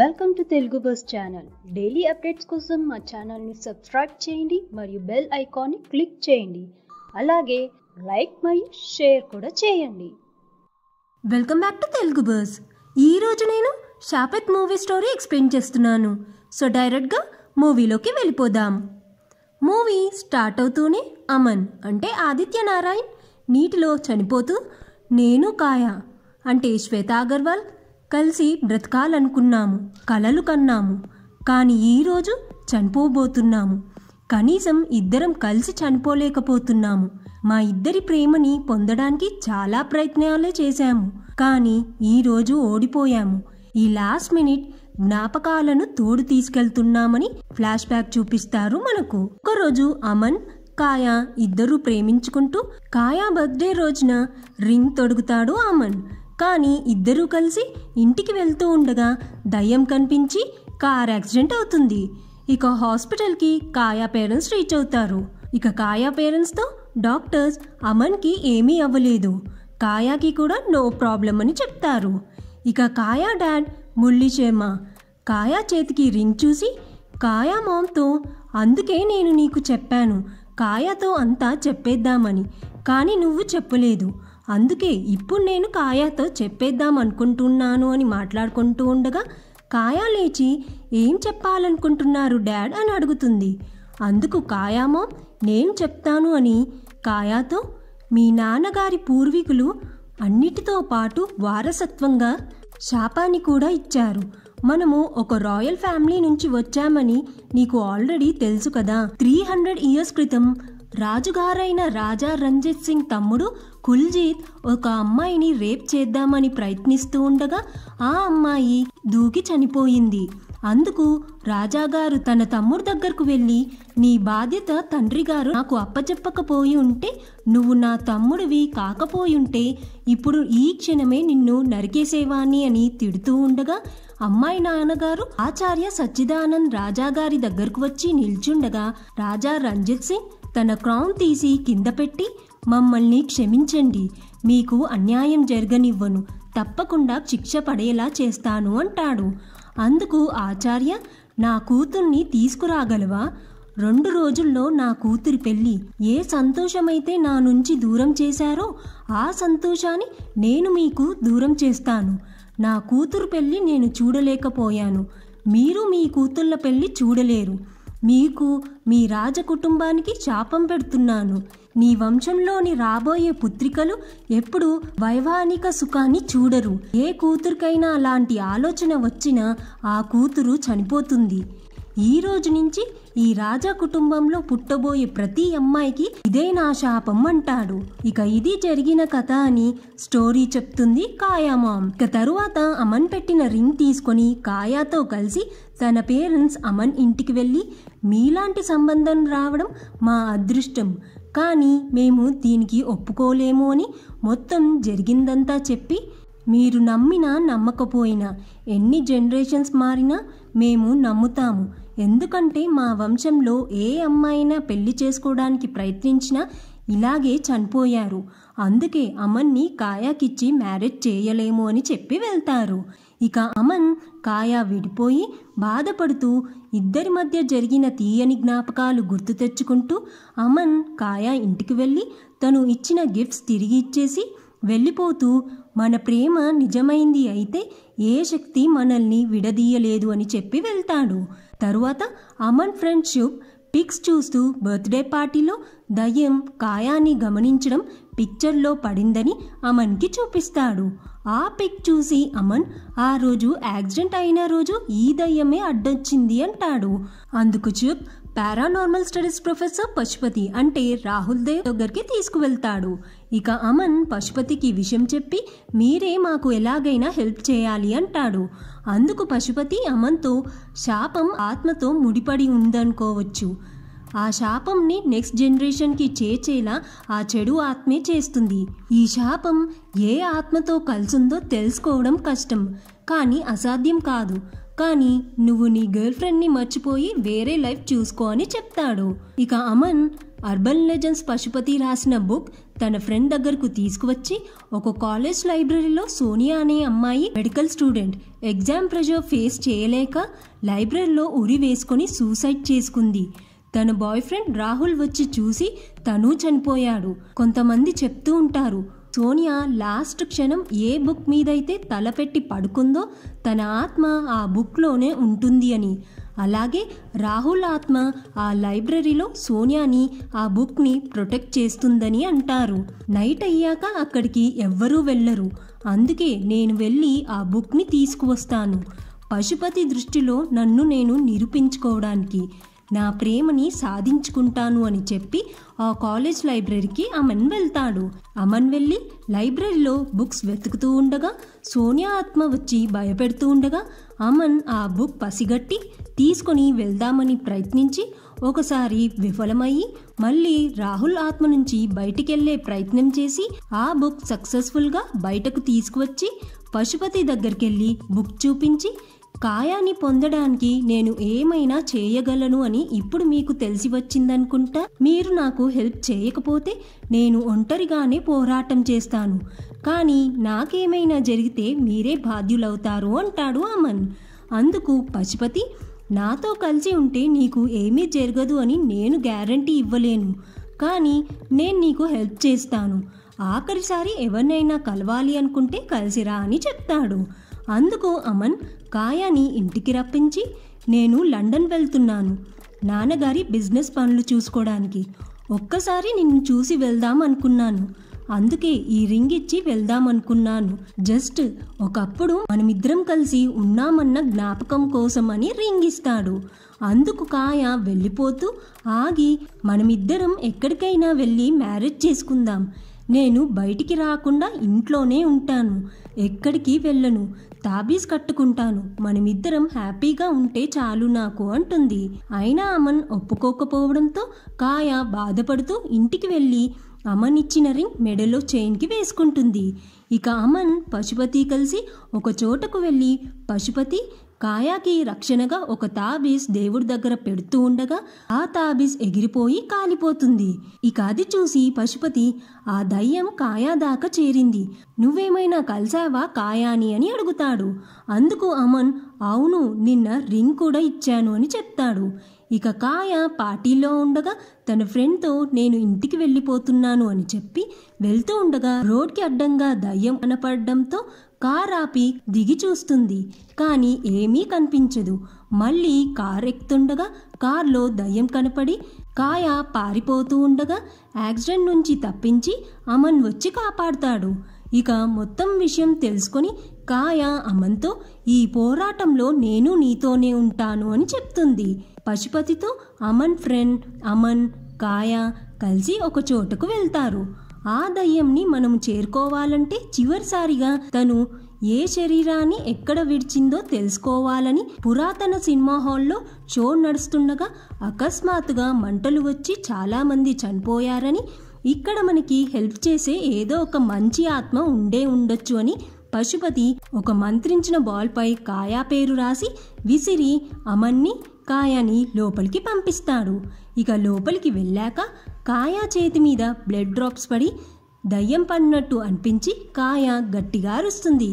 welcome to Telugu buzz channel daily updates కోసం మా ఛానల్ని సబ్స్క్రైబ్ చేయండి మరియు బెల్ ఐకాన్ని క్లిక్ చేయండి అలాగే లైక్ మరియు షేర్ కూడా చేయండి welcome back to Telugu buzz ఈరోజు నేను షాపెత్ మూవీ స్టోరీ ఎక్స్ప్లెయిన్ చేస్తున్నాను సో డైరెక్ట్గా మూవీలోకి వెళ్ళిపోదాం మూవీ స్టార్ట్ అవుతూనే అమన్ అంటే ఆదిత్య నారాయణ్ నీటిలో చనిపోతూ నేను కాయ అంటే శ్వేత అగర్వాల్ కలిసి బ్రతకాలనుకున్నాము కలలు కన్నాము కానీ ఈరోజు చనిపోబోతున్నాము కనీసం ఇద్దరం కలిసి చనిపోలేకపోతున్నాము మా ఇద్దరి ప్రేమని పొందడానికి చాలా ప్రయత్నాలే చేశాము కానీ ఈరోజు ఓడిపోయాము ఈ లాస్ట్ మినిట్ జ్ఞాపకాలను తోడు తీసుకెళ్తున్నామని ఫ్లాష్ బ్యాక్ చూపిస్తారు మనకు ఒకరోజు అమన్ కాయ ఇద్దరూ ప్రేమించుకుంటూ కాయా బర్త్డే రోజున రింగ్ తొడుగుతాడు అమన్ కానీ ఇద్దరూ కలిసి ఇంటికి వెళ్తూ ఉండగా దయ్యం కనిపించి కార్ యాక్సిడెంట్ అవుతుంది ఇక హాస్పిటల్కి కాయా పేరెంట్స్ రీచ్ అవుతారు ఇక కాయా పేరెంట్స్తో డాక్టర్స్ అమన్కి ఏమీ అవ్వలేదు కాయాకి కూడా నో ప్రాబ్లం అని చెప్తారు ఇక కాయా డాడ్ ముల్లి చేమ కాయా చేతికి రింగ్ చూసి కాయా మామ్తో అందుకే నేను నీకు చెప్పాను కాయాతో అంతా చెప్పేద్దామని కానీ నువ్వు చెప్పలేదు అందుకే ఇప్పుడు నేను కాయాతో చెప్పేద్దాం అనుకుంటున్నాను అని మాట్లాడుకుంటూ ఉండగా కాయా లేచి ఏం చెప్పాలనుకుంటున్నారు డాడ్ అని అడుగుతుంది అందుకు కాయామో నేను చెప్తాను అని కాయాతో మీ నాన్నగారి పూర్వీకులు అన్నిటితో పాటు వారసత్వంగా శాపాన్ని కూడా ఇచ్చారు మనము ఒక రాయల్ ఫ్యామిలీ నుంచి వచ్చామని నీకు ఆల్రెడీ తెలుసు కదా త్రీ హండ్రెడ్ ఇయర్స్ క్రితం రాజుగారైన రాజా రంజిత్ సింగ్ తమ్ముడు కుల్జీత్ ఒక అమ్మాయిని రేప్ చేద్దామని ప్రయత్నిస్తూ ఉండగా ఆ అమ్మాయి దూకి చనిపోయింది అందుకు రాజాగారు తన తమ్ముడు దగ్గరకు వెళ్ళి నీ బాధ్యత తండ్రి గారు నాకు అప్పచెప్పకపోయి ఉంటే నువ్వు నా తమ్ముడివి ఉంటే ఇప్పుడు ఈ క్షణమే నిన్ను నరికేసేవాణ్ణి అని తిడుతూ ఉండగా అమ్మాయి నాన్నగారు ఆచార్య సచ్చిదానంద్ రాజాగారి దగ్గరకు వచ్చి నిల్చుండగా రాజా రంజిత్ సింగ్ తన క్రౌన్ తీసి కింద పెట్టి మమ్మల్ని క్షమించండి మీకు అన్యాయం జరగనివ్వను తప్పకుండా శిక్ష పడేలా చేస్తాను అంటాడు అందుకు ఆచార్య నా కూతుర్ని తీసుకురాగలవా రెండు రోజుల్లో నా కూతురి పెళ్ళి ఏ సంతోషమైతే నా నుంచి దూరం చేశారో ఆ సంతోషాన్ని నేను మీకు దూరం చేస్తాను నా కూతురు పెళ్ళి నేను చూడలేకపోయాను మీరు మీ కూతుళ్ళ పెళ్ళి చూడలేరు మీకు మీ రాజకుటుంబానికి శాపం పెడుతున్నాను నీ వంశంలోని రాబోయే పుత్రికలు ఎప్పుడు వైవాహిక సుఖాన్ని చూడరు ఏ కూతురికైనా అలాంటి ఆలోచన వచ్చినా ఆ కూతురు చనిపోతుంది ఈ రోజు నుంచి ఈ రాజా కుటుంబంలో పుట్టబోయే ప్రతి అమ్మాయికి ఇదే నా శాపం అంటాడు ఇక ఇది జరిగిన కథ అని స్టోరీ చెప్తుంది కాయామామ్ ఇక తరువాత అమన్ పెట్టిన రింగ్ తీసుకొని కాయాతో కలిసి తన పేరెంట్స్ అమన్ ఇంటికి వెళ్ళి మీలాంటి సంబంధం రావడం మా అదృష్టం కానీ మేము దీనికి ఒప్పుకోలేము అని మొత్తం జరిగిందంతా చెప్పి మీరు నమ్మినా నమ్మకపోయినా ఎన్ని జనరేషన్స్ మారినా మేము నమ్ముతాము ఎందుకంటే మా వంశంలో ఏ అమ్మాయినా పెళ్లి చేసుకోవడానికి ప్రయత్నించినా ఇలాగే చనిపోయారు అందుకే అమన్ని కాయాకిచ్చి మ్యారేజ్ చేయలేము అని చెప్పి వెళ్తారు ఇక అమన్ కాయా విడిపోయి బాధపడుతూ ఇద్దరి మధ్య జరిగిన తీయని జ్ఞాపకాలు గుర్తు తెచ్చుకుంటూ అమన్ కాయా ఇంటికి వెళ్ళి తను ఇచ్చిన గిఫ్ట్స్ తిరిగి ఇచ్చేసి వెళ్ళిపోతూ మన ప్రేమ నిజమైంది అయితే ఏ శక్తి మనల్ని విడదీయలేదు అని చెప్పి వెళ్తాడు తరువాత అమన్ ఫ్రెండ్షిప్ పిక్స్ చూస్తూ బర్త్డే పార్టీలో దయ్యం కాయాన్ని గమనించడం పిక్చర్లో పడిందని అమన్కి చూపిస్తాడు ఆ పిక్ చూసి అమన్ ఆ రోజు యాక్సిడెంట్ అయిన రోజు ఈ దయ్యమే అడ్డొచ్చింది అంటాడు అందుకు చూప్ పారానార్మల్ స్టడీస్ ప్రొఫెసర్ పశుపతి అంటే రాహుల్ దేవ్ దగ్గరికి తీసుకువెళ్తాడు ఇక అమన్ పశుపతికి విషయం చెప్పి మీరే మాకు ఎలాగైనా హెల్ప్ చేయాలి అంటాడు అందుకు పశుపతి అమన్తో శాపం ఆత్మతో ముడిపడి ఉందనుకోవచ్చు ఆ శాపంని నెక్స్ట్ జనరేషన్కి చేర్చేలా ఆ చెడు ఆత్మే చేస్తుంది ఈ శాపం ఏ ఆత్మతో కలిసిందో తెలుసుకోవడం కష్టం కానీ అసాధ్యం కాదు కానీ నువ్వు నీ గర్ల్ ఫ్రెండ్ని మర్చిపోయి వేరే లైఫ్ చూసుకో అని చెప్తాడు ఇక అమన్ అర్బన్ లెజెండ్స్ పశుపతి రాసిన బుక్ తన ఫ్రెండ్ దగ్గరకు తీసుకువచ్చి ఒక కాలేజ్ లైబ్రరీలో సోనియా అనే అమ్మాయి medical student exam pressure face చేయలేక లైబ్రరీలో ఉరి వేసుకొని సూసైడ్ చేసుకుంది తన బాయ్ ఫ్రెండ్ రాహుల్ వచ్చి చూసి తను చనిపోయాడు కొంతమంది చెప్తూ ఉంటారు సోనియా లాస్ట్ క్షణం ఏ బుక్ మీదైతే తలపెట్టి పడుకుందో తన ఆత్మ ఆ బుక్లోనే ఉంటుంది అని అలాగే రాహుల్ ఆత్మ ఆ లైబ్రరీలో సోనియాని ఆ బుక్ని ప్రొటెక్ట్ చేస్తుందని అంటారు నైట్ అయ్యాక అక్కడికి ఎవ్వరూ వెళ్ళరు అందుకే నేను వెళ్ళి ఆ బుక్ని తీసుకువస్తాను పశుపతి దృష్టిలో నన్ను నేను నిరూపించుకోవడానికి నా ప్రేమని సాధించుకుంటాను అని చెప్పి ఆ కాలేజ్ లైబ్రరీకి అమన్ వెళ్తాడు అమన్ వెళ్ళి లైబ్రరీలో బుక్స్ వెతుకుతూ ఉండగా సోనియా ఆత్మ వచ్చి భయపెడుతూ ఉండగా అమన్ ఆ బుక్ పసిగట్టి తీసుకొని వెళ్దామని ప్రయత్నించి ఒకసారి విఫలమయ్యి మళ్ళీ రాహుల్ ఆత్మ నుంచి బయటికెళ్లే ప్రయత్నం చేసి ఆ బుక్ సక్సెస్ఫుల్గా బయటకు తీసుకువచ్చి పశుపతి దగ్గరికెళ్ళి బుక్ చూపించి కాయాన్ని పొందడానికి నేను ఏమైనా చేయగలను అని ఇప్పుడు మీకు తెలిసి వచ్చిందనుకుంటా మీరు నాకు హెల్ప్ చేయకపోతే నేను ఒంటరిగానే పోరాటం చేస్తాను కానీ నాకేమైనా జరిగితే మీరే బాధ్యులవుతారు అంటాడు అమన్ అందుకు పశుపతి నాతో కలిసి ఉంటే నీకు ఏమీ జరగదు అని నేను గ్యారంటీ ఇవ్వలేను కానీ నేను నీకు హెల్ప్ చేస్తాను ఆఖరిసారి ఎవరినైనా కలవాలి అనుకుంటే కలిసిరా అని చెప్తాడు అందుకు అమన్ కాయాని ఇంటికి రప్పించి నేను లండన్ వెళ్తున్నాను నాన్నగారి బిజినెస్ పనులు చూసుకోవడానికి ఒక్కసారి నిన్ను చూసి వెళ్దాం అనుకున్నాను అందుకే ఈ రింగ్ ఇచ్చి వెళ్దాం అనుకున్నాను జస్ట్ ఒకప్పుడు మనమిద్దరం కలిసి ఉన్నామన్న జ్ఞాపకం కోసం అని రింగ్ ఇస్తాడు అందుకు కాయ వెళ్ళిపోతూ ఆగి మనమిద్దరం ఎక్కడికైనా వెళ్ళి మ్యారేజ్ చేసుకుందాం నేను బయటికి రాకుండా ఇంట్లోనే ఉంటాను ఎక్కడికి వెళ్ళను తాబీస్ కట్టుకుంటాను మనమిద్దరం హ్యాపీగా ఉంటే చాలు నాకు అంటుంది అయినా అమన్ ఒప్పుకోకపోవడంతో కాయ బాధపడుతూ ఇంటికి వెళ్ళి అమన్ ఇచ్చిన రింగ్ మెడలో చైన్కి వేసుకుంటుంది ఇక అమన్ పశుపతి కలిసి ఒక చోటకు వెళ్ళి పశుపతి కాయాకి రక్షణగా ఒక తాబీస్ దేవుడి దగ్గర పెడుతూ ఉండగా ఆ తాబీస్ ఎగిరిపోయి కాలిపోతుంది ఇక అది చూసి పశుపతి ఆ దయ్యం కాయా దాకా చేరింది నువ్వేమైనా కలిసావా కాయాని అని అడుగుతాడు అందుకు అమన్ అవును నిన్న రింగ్ కూడా ఇచ్చాను అని చెప్తాడు ఇక కాయ పార్టీలో ఉండగా తన ఫ్రెండ్తో నేను ఇంటికి వెళ్ళిపోతున్నాను అని చెప్పి వెళ్తూ ఉండగా రోడ్కి అడ్డంగా దయ్యం అనపడడంతో కారాపి దిగి చూస్తుంది కానీ ఏమీ కనిపించదు మళ్ళీ ఎక్కుతుండగా కార్లో దయ్యం కనపడి కాయ పారిపోతూ ఉండగా యాక్సిడెంట్ నుంచి తప్పించి అమన్ వచ్చి కాపాడుతాడు ఇక మొత్తం విషయం తెలుసుకొని కాయ అమన్తో ఈ పోరాటంలో నేను నీతోనే ఉంటాను అని చెప్తుంది పశుపతితో అమన్ ఫ్రెండ్ అమన్ కాయ కలిసి ఒక చోటుకు వెళ్తారు ఆ దయ్యంని మనం చేరుకోవాలంటే చివరిసారిగా తను ఏ శరీరాన్ని ఎక్కడ విడిచిందో తెలుసుకోవాలని పురాతన సినిమా హాల్లో షో నడుస్తుండగా అకస్మాత్తుగా మంటలు వచ్చి చాలామంది చనిపోయారని ఇక్కడ మనకి హెల్ప్ చేసే ఏదో ఒక మంచి ఆత్మ ఉండే ఉండొచ్చు అని పశుపతి ఒక మంత్రించిన బాల్పై కాయా పేరు రాసి విసిరి అమన్ని కాయాని లోపలికి పంపిస్తాడు ఇక లోపలికి వెళ్ళాక కాయా చేతి మీద బ్లడ్ డ్రాప్స్ పడి దయ్యం పడినట్టు అనిపించి కాయ గట్టిగా అరుస్తుంది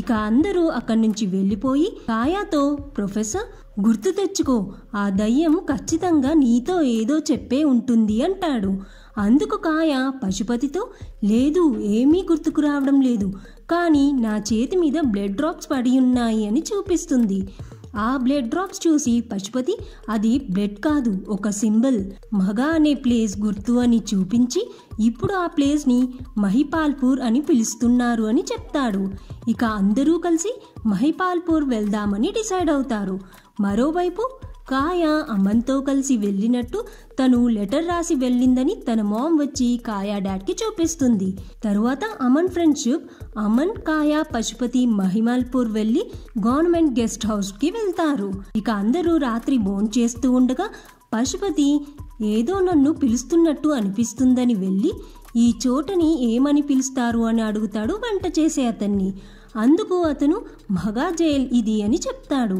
ఇక అందరూ అక్కడి నుంచి వెళ్ళిపోయి కాయాతో ప్రొఫెసర్ గుర్తు తెచ్చుకో ఆ దయ్యం ఖచ్చితంగా నీతో ఏదో చెప్పే ఉంటుంది అంటాడు అందుకు కాయ పశుపతితో లేదు ఏమీ గుర్తుకు రావడం లేదు కానీ నా చేతి మీద బ్లడ్ డ్రాప్స్ పడి ఉన్నాయి అని చూపిస్తుంది ఆ బ్లడ్ డ్రాప్స్ చూసి పశుపతి అది బ్లడ్ కాదు ఒక సింబల్ మగ అనే ప్లేస్ గుర్తు అని చూపించి ఇప్పుడు ఆ ప్లేస్ని మహిపాల్పూర్ అని పిలుస్తున్నారు అని చెప్తాడు ఇక అందరూ కలిసి మహిపాల్పూర్ వెళ్దామని డిసైడ్ అవుతారు మరోవైపు కాయ అమన్తో కలిసి వెళ్ళినట్టు తను లెటర్ రాసి వెళ్ళిందని తన మామ్ వచ్చి కాయా డాడ్కి చూపిస్తుంది తరువాత అమన్ ఫ్రెండ్షిప్ అమన్ కాయ పశుపతి మహిమాల్పూర్ వెళ్ళి గవర్నమెంట్ గెస్ట్ హౌస్కి వెళ్తారు ఇక అందరూ రాత్రి బోన్ చేస్తూ ఉండగా పశుపతి ఏదో నన్ను పిలుస్తున్నట్టు అనిపిస్తుందని వెళ్ళి ఈ చోటని ఏమని పిలుస్తారు అని అడుగుతాడు వంట చేసే అతన్ని అందుకు అతను మగా జైల్ ఇది అని చెప్తాడు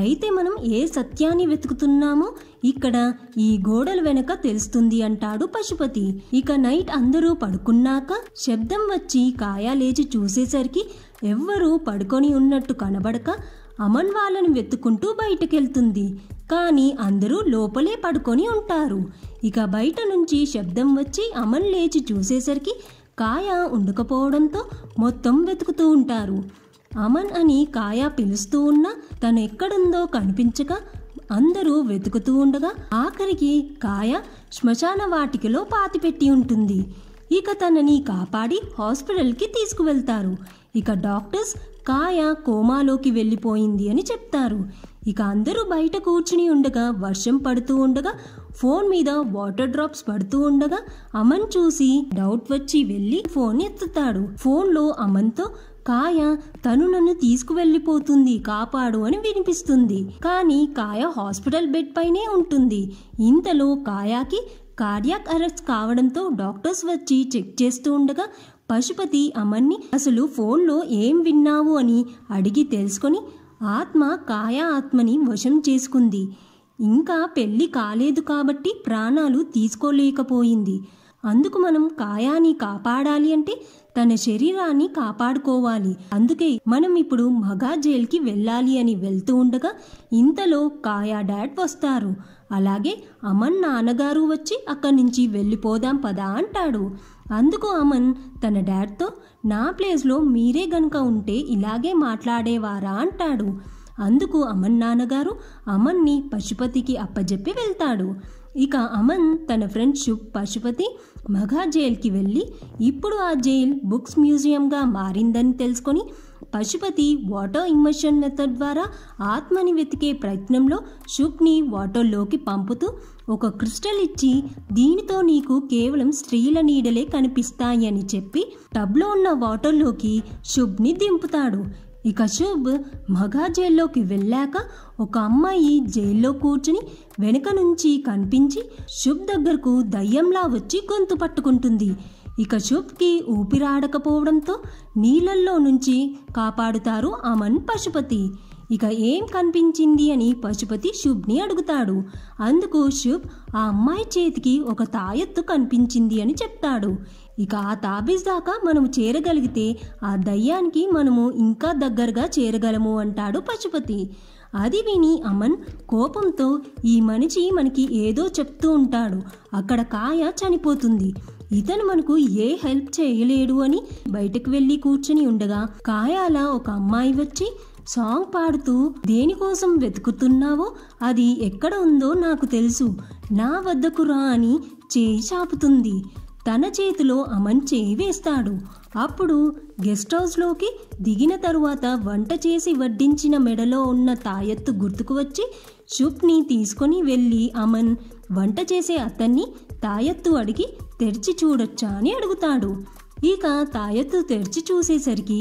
అయితే మనం ఏ సత్యాన్ని వెతుకుతున్నామో ఇక్కడ ఈ గోడల వెనక తెలుస్తుంది అంటాడు పశుపతి ఇక నైట్ అందరూ పడుకున్నాక శబ్దం వచ్చి కాయా లేచి చూసేసరికి ఎవ్వరూ పడుకొని ఉన్నట్టు కనబడక అమన్ వాళ్ళని వెతుక్కుంటూ బయటకెళ్తుంది కానీ అందరూ లోపలే పడుకొని ఉంటారు ఇక బయట నుంచి శబ్దం వచ్చి అమన్ లేచి చూసేసరికి కాయ ఉండకపోవడంతో మొత్తం వెతుకుతూ ఉంటారు అమన్ అని కాయా పిలుస్తూ ఉన్నా తను ఎక్కడుందో కనిపించక అందరూ వెతుకుతూ ఉండగా ఆఖరికి కాయ శ్మశాన వాటికలో పాతిపెట్టి ఉంటుంది ఇక తనని కాపాడి హాస్పిటల్కి తీసుకువెళ్తారు ఇక డాక్టర్స్ కాయ కోమాలోకి వెళ్ళిపోయింది అని చెప్తారు ఇక అందరూ బయట కూర్చుని ఉండగా వర్షం పడుతూ ఉండగా ఫోన్ మీద వాటర్ డ్రాప్స్ పడుతూ ఉండగా అమన్ చూసి డౌట్ వచ్చి వెళ్ళి ఫోన్ ఎత్తుతాడు ఫోన్లో అమన్తో కాయ తను నన్ను తీసుకువెళ్ళిపోతుంది కాపాడు అని వినిపిస్తుంది కానీ కాయ హాస్పిటల్ బెడ్ పైనే ఉంటుంది ఇంతలో కాయాకి కార్డియాక్ అరెస్ట్ కావడంతో డాక్టర్స్ వచ్చి చెక్ చేస్తూ ఉండగా పశుపతి అమన్ని అసలు ఫోన్లో ఏం విన్నావు అని అడిగి తెలుసుకొని ఆత్మ కాయా ఆత్మని వశం చేసుకుంది ఇంకా పెళ్లి కాలేదు కాబట్టి ప్రాణాలు తీసుకోలేకపోయింది అందుకు మనం కాయాన్ని కాపాడాలి అంటే తన శరీరాన్ని కాపాడుకోవాలి అందుకే మనం ఇప్పుడు మగా జైల్కి వెళ్ళాలి అని వెళ్తూ ఉండగా ఇంతలో కాయా డాడ్ వస్తారు అలాగే అమన్ నాన్నగారు వచ్చి అక్కడి నుంచి వెళ్ళిపోదాం పదా అంటాడు అందుకు అమన్ తన డాడ్తో నా ప్లేస్లో మీరే గనుక ఉంటే ఇలాగే మాట్లాడేవారా అంటాడు అందుకు అమన్ నాన్నగారు అమన్ని పశుపతికి అప్పజెప్పి వెళ్తాడు ఇక అమన్ తన ఫ్రెండ్షిప్ పశుపతి మగా జైల్కి వెళ్ళి ఇప్పుడు ఆ జైల్ బుక్స్ మ్యూజియంగా మారిందని తెలుసుకొని పశుపతి వాటర్ ఇమ్మర్షన్ మెథడ్ ద్వారా ఆత్మని వెతికే ప్రయత్నంలో షుక్ని వాటర్లోకి పంపుతూ ఒక క్రిస్టల్ ఇచ్చి దీనితో నీకు కేవలం స్త్రీల నీడలే కనిపిస్తాయని చెప్పి టబ్లో ఉన్న వాటర్లోకి షుబ్ని దింపుతాడు ఇక శుభ్ మగా జైల్లోకి వెళ్ళాక ఒక అమ్మాయి జైల్లో కూర్చుని వెనుక నుంచి కనిపించి శుభ్ దగ్గరకు దయ్యంలా వచ్చి గొంతు పట్టుకుంటుంది ఇక శుభ్కి ఊపిరాడకపోవడంతో నీళ్ళల్లో నుంచి కాపాడుతారు అమన్ పశుపతి ఇక ఏం కనిపించింది అని పశుపతి శుభ్ని అడుగుతాడు అందుకు శుభ్ ఆ అమ్మాయి చేతికి ఒక తాయెత్తు కనిపించింది అని చెప్తాడు ఇక ఆ తాబీజ్ దాకా మనము చేరగలిగితే ఆ దయ్యానికి మనము ఇంకా దగ్గరగా చేరగలము అంటాడు పశుపతి అది విని అమన్ కోపంతో ఈ మనిషి మనకి ఏదో చెప్తూ ఉంటాడు అక్కడ కాయ చనిపోతుంది ఇతను మనకు ఏ హెల్ప్ చేయలేడు అని బయటకు వెళ్ళి కూర్చుని ఉండగా కాయాల ఒక అమ్మాయి వచ్చి సాంగ్ పాడుతూ దేనికోసం వెతుకుతున్నావో అది ఎక్కడ ఉందో నాకు తెలుసు నా వద్దకు రా అని చేయి చాపుతుంది తన చేతిలో అమన్ చేయి వేస్తాడు అప్పుడు గెస్ట్ హౌస్లోకి దిగిన తరువాత వంట చేసి వడ్డించిన మెడలో ఉన్న తాయెత్తు గుర్తుకు వచ్చి షుప్ని తీసుకొని వెళ్ళి అమన్ వంట చేసే అతన్ని తాయెత్తు అడిగి తెరిచి చూడొచ్చా అని అడుగుతాడు ఇక తాయెత్తు తెరిచి చూసేసరికి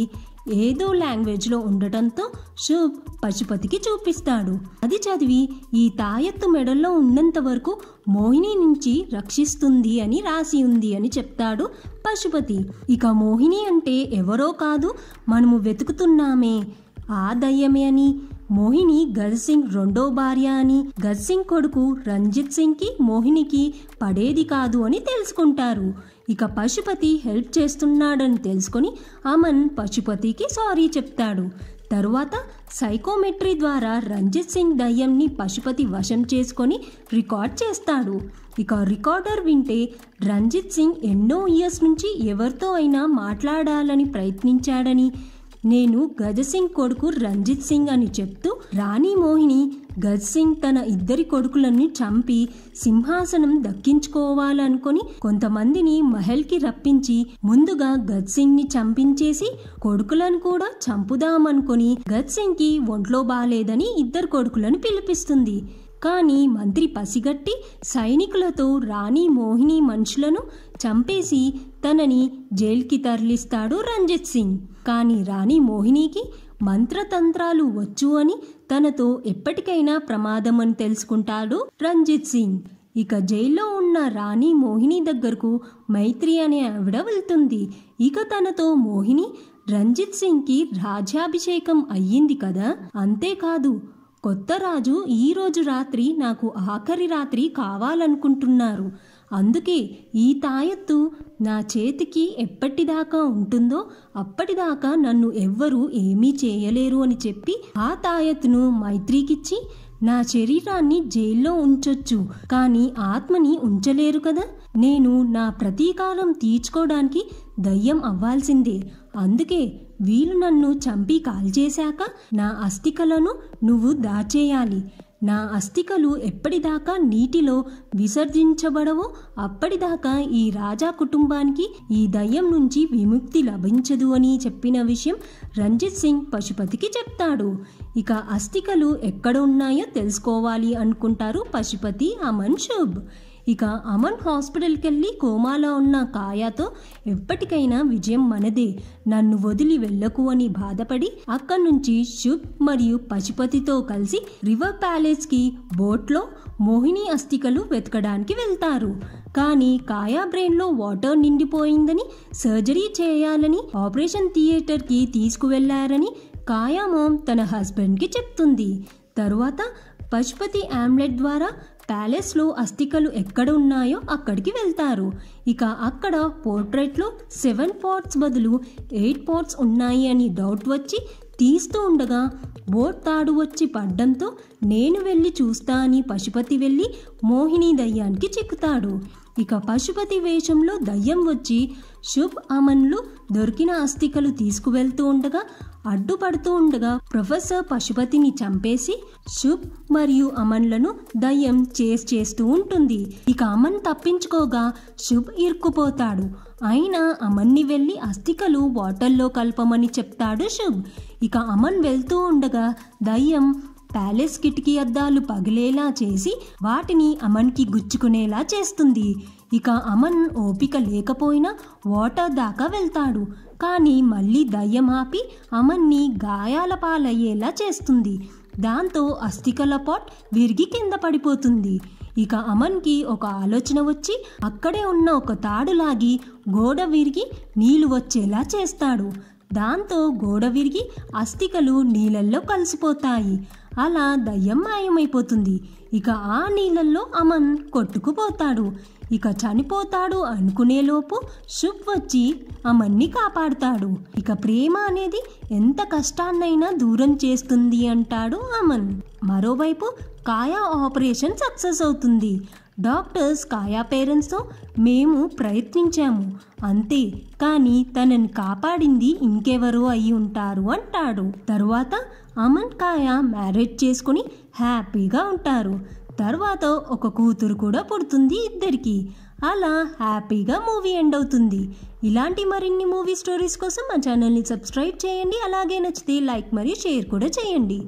ఏదో లాంగ్వేజ్లో ఉండటంతో శుభ్ పశుపతికి చూపిస్తాడు అది చదివి ఈ తాయత్తు మెడల్లో ఉన్నంత వరకు మోహిని నుంచి రక్షిస్తుంది అని రాసి ఉంది అని చెప్తాడు పశుపతి ఇక మోహిని అంటే ఎవరో కాదు మనము వెతుకుతున్నామే ఆ దయ్యమే అని మోహిని గజ్ సింగ్ రెండో భార్య అని గజ్ సింగ్ కొడుకు రంజిత్ సింగ్కి మోహినికి పడేది కాదు అని తెలుసుకుంటారు ఇక పశుపతి హెల్ప్ చేస్తున్నాడని తెలుసుకొని అమన్ పశుపతికి సారీ చెప్తాడు తరువాత సైకోమెట్రీ ద్వారా రంజిత్ సింగ్ దయ్యంని పశుపతి వశం చేసుకొని రికార్డ్ చేస్తాడు ఇక రికార్డర్ వింటే రంజిత్ సింగ్ ఎన్నో ఇయర్స్ నుంచి ఎవరితో అయినా మాట్లాడాలని ప్రయత్నించాడని నేను గజ సింగ్ కొడుకు రంజిత్ సింగ్ అని చెప్తూ రాణి మోహిని సింగ్ తన ఇద్దరి కొడుకులను చంపి సింహాసనం దక్కించుకోవాలనుకుని కొంతమందిని మహల్కి రప్పించి ముందుగా ని చంపించేసి కొడుకులను కూడా చంపుదామనుకుని కి ఒంట్లో బాలేదని ఇద్దరు కొడుకులను పిలిపిస్తుంది కానీ మంత్రి పసిగట్టి సైనికులతో రాణి మోహిని మనుషులను చంపేసి తనని జైలుకి తరలిస్తాడు రంజిత్ సింగ్ కానీ రాణి మోహినికి మంత్రతంత్రాలు వచ్చు అని తనతో ఎప్పటికైనా ప్రమాదమని తెలుసుకుంటాడు రంజిత్ సింగ్ ఇక జైల్లో ఉన్న రాణి మోహిని దగ్గరకు మైత్రి అనే ఆవిడ వెళ్తుంది ఇక తనతో మోహిని రంజిత్ సింగ్కి రాజ్యాభిషేకం అయ్యింది కదా అంతేకాదు కొత్త రాజు ఈరోజు రాత్రి నాకు ఆఖరి రాత్రి కావాలనుకుంటున్నారు అందుకే ఈ తాయత్తు నా చేతికి ఎప్పటిదాకా ఉంటుందో అప్పటిదాకా నన్ను ఎవ్వరూ ఏమీ చేయలేరు అని చెప్పి ఆ తాయెత్తును మైత్రికిచ్చి నా శరీరాన్ని జైల్లో ఉంచొచ్చు కానీ ఆత్మని ఉంచలేరు కదా నేను నా ప్రతీకారం తీర్చుకోవడానికి దయ్యం అవ్వాల్సిందే అందుకే వీలు నన్ను చంపి కాల్చేశాక నా అస్థికలను నువ్వు దాచేయాలి నా అస్థికలు ఎప్పటిదాకా నీటిలో విసర్జించబడవో అప్పటిదాకా ఈ రాజా కుటుంబానికి ఈ దయ్యం నుంచి విముక్తి లభించదు అని చెప్పిన విషయం రంజిత్ సింగ్ పశుపతికి చెప్తాడు ఇక అస్థికలు ఎక్కడ ఉన్నాయో తెలుసుకోవాలి అనుకుంటారు పశుపతి అమన్ శుభ్ ఇక అమన్ హాస్పిటల్కి వెళ్ళి కోమాలో ఉన్న కాయాతో ఎప్పటికైనా విజయం మనదే నన్ను వదిలి వెళ్ళకు అని బాధపడి అక్కడి నుంచి శుభ్ మరియు పశుపతితో కలిసి రివర్ ప్యాలెస్కి బోట్లో మోహిని అస్థికలు వెతకడానికి వెళ్తారు కానీ కాయా బ్రెయిన్లో వాటర్ నిండిపోయిందని సర్జరీ చేయాలని ఆపరేషన్ థియేటర్కి తీసుకువెళ్లారని కాయా మామ్ తన హస్బెండ్కి చెప్తుంది తరువాత పశుపతి ఆమ్లెట్ ద్వారా ప్యాలెస్లో అస్థికలు ఎక్కడ ఉన్నాయో అక్కడికి వెళ్తారు ఇక అక్కడ పోర్ట్రేట్లో సెవెన్ పార్ట్స్ బదులు ఎయిట్ పార్ట్స్ ఉన్నాయి అని డౌట్ వచ్చి తీస్తూ ఉండగా బోట్ తాడు వచ్చి పడ్డంతో నేను వెళ్ళి చూస్తా అని పశుపతి వెళ్ళి మోహిని దయ్యానికి చెక్కుతాడు ఇక పశుపతి వేషంలో దయ్యం వచ్చి శుభ్ అమన్లు దొరికిన అస్థికలు తీసుకువెళ్తూ ఉండగా అడ్డుపడుతూ ఉండగా ప్రొఫెసర్ పశుపతిని చంపేసి శుభ్ మరియు అమన్లను దయ్యం చేస్ చేస్తూ ఉంటుంది ఇక అమన్ తప్పించుకోగా శుభ్ ఇరుక్కుపోతాడు అయినా అమన్ని వెళ్ళి అస్థికలు వాటర్లో కలపమని చెప్తాడు శుభ్ ఇక అమన్ వెళ్తూ ఉండగా దయ్యం ప్యాలెస్ కిటికీ అద్దాలు పగిలేలా చేసి వాటిని అమన్కి గుచ్చుకునేలా చేస్తుంది ఇక అమన్ ఓపిక లేకపోయినా వాటర్ దాకా వెళ్తాడు కానీ మళ్ళీ దయ్యమాపి అమన్ని గాయాల పాలయ్యేలా చేస్తుంది దాంతో అస్థికల పాట్ విరిగి కింద పడిపోతుంది ఇక అమన్కి ఒక ఆలోచన వచ్చి అక్కడే ఉన్న ఒక తాడు లాగి గోడ విరిగి నీళ్లు వచ్చేలా చేస్తాడు దాంతో గోడ విరిగి అస్థికలు నీళ్ళల్లో కలిసిపోతాయి అలా దయ్యం మాయమైపోతుంది ఇక ఆ నీళ్ళల్లో అమన్ కొట్టుకుపోతాడు ఇక చనిపోతాడు అనుకునేలోపు శుభ్ వచ్చి అమన్ని కాపాడుతాడు ఇక ప్రేమ అనేది ఎంత కష్టాన్నైనా దూరం చేస్తుంది అంటాడు అమన్ మరోవైపు కాయా ఆపరేషన్ సక్సెస్ అవుతుంది డాక్టర్స్ కాయా పేరెంట్స్తో మేము ప్రయత్నించాము అంతే కానీ తనని కాపాడింది ఇంకెవరో అయి ఉంటారు అంటాడు తర్వాత అమన్ కాయా మ్యారేజ్ చేసుకుని హ్యాపీగా ఉంటారు తర్వాత ఒక కూతురు కూడా పుడుతుంది ఇద్దరికి అలా హ్యాపీగా మూవీ ఎండ్ అవుతుంది ఇలాంటి మరిన్ని మూవీ స్టోరీస్ కోసం మా ఛానల్ని సబ్స్క్రైబ్ చేయండి అలాగే నచ్చితే లైక్ మరియు షేర్ కూడా చేయండి